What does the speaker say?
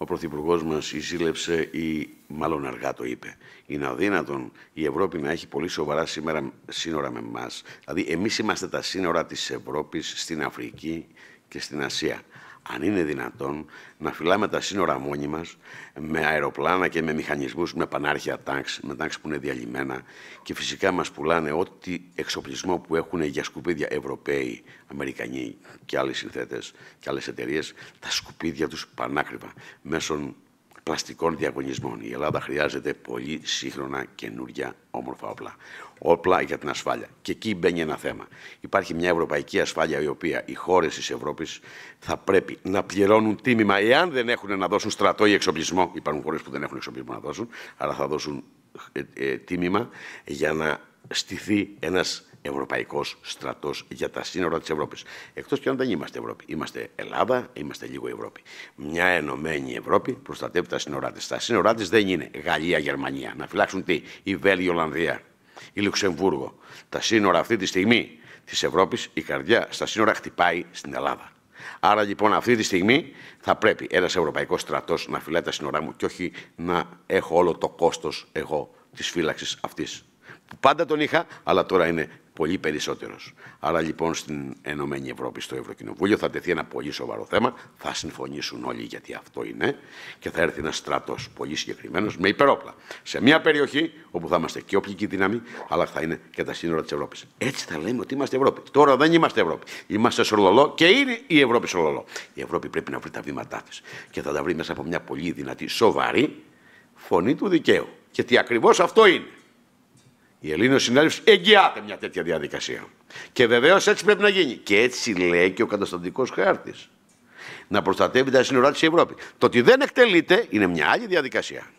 Ο Πρωθυπουργός μας εισήλεψε ή μάλλον αργά το είπε. Είναι αδύνατον η Ευρώπη να έχει πολύ σοβαρά σήμερα σύνορα με εμάς. Δηλαδή, εμείς είμαστε τα σύνορα της Ευρώπης στην Αφρική και στην Ασία αν είναι δυνατόν, να φυλάμε τα σύνορα μόνοι μας με αεροπλάνα και με μηχανισμούς, με πανάρχια τάξη, με τάξη που είναι διαλυμένα και φυσικά μας πουλάνε ό,τι εξοπλισμό που έχουν για σκουπίδια Ευρωπαίοι, Αμερικανοί και άλλοι συνθέτες και άλλες εταιρείες, τα σκουπίδια τους πανάκριβα μέσω πλαστικών διαγωνισμών. Η Ελλάδα χρειάζεται πολύ σύγχρονα καινούργια όμορφα όπλα. Όπλα για την ασφάλεια. Και εκεί μπαίνει ένα θέμα. Υπάρχει μια ευρωπαϊκή ασφάλεια η οποία οι χώρες της Ευρώπης θα πρέπει να πληρώνουν τίμημα εάν δεν έχουν να δώσουν στρατό ή εξοπλισμό. Υπάρχουν χώρες που δεν έχουν εξοπλισμό να δώσουν, αλλά θα δώσουν ε, ε, τίμημα για να στηθεί ένας Ευρωπαϊκός στρατός για τα σύνορα της Ευρώπης. Εκτός και αν δεν είμαστε Ευρώπη. Είμαστε Ελλάδα, είμαστε λίγο Ευρώπη. Μια ενωμένη Ευρώπη προστατεύει τα σύνορά της. Τα σύνορά της δεν είναι Γαλλία-Γερμανία. Να φυλάξουν τι, η Βέλγιο-Ολλανδία, η Λουξεμβούργο. Τα σύνορα αυτή τη στιγμή της Ευρώπης, η καρδιά στα σύνορα χτυπάει στην Ελλάδα. Άρα λοιπόν αυτή τη στιγμή θα πρέπει ένας ευρωπαϊκός στρατός να φυλάει τα σύνορά μου και όχι να έχω όλο το κόστος εγώ της φύλαξης αυτής. πάντα τον είχα, αλλά τώρα είναι πολύ περισσότερος. Άρα λοιπόν στην Ενωμένη Ευρώπη, στο Ευρωκοινοβούλιο, θα τεθεί ένα πολύ σοβαρό θέμα. Θα συμφωνήσουν όλοι γιατί αυτό είναι και θα έρθει ένας στρατός πολύ συγκεκριμένος με υπερόπλα. Σε μια περιοχή όπου θα είμαστε και οπλική δύναμη, αλλά θα είναι και τα σύνορα της Ευρώπης. Έτσι θα λέμε ότι είμαστε Ευρώπη. Τώρα δεν είμαστε Ευρώπη. Είμαστε σολολό και είναι η Ευρώπη σολολό. Η Ευρώπη πρέπει να βρει τα βήματά της και θα τα βρει μέσα από μια πολύ δυνατή, σοβαρή φωνή του δικαίου. Γιατί ακριβώς αυτό είναι. Η Ελλήνων συνέλευση εγγυάται μια τέτοια διαδικασία. Και βεβαίως έτσι πρέπει να γίνει. Και έτσι λέει και ο καταστατικός χάρτης. Να προστατεύει τα σύνορά της Ευρώπης. Το ότι δεν εκτελείται είναι μια άλλη διαδικασία.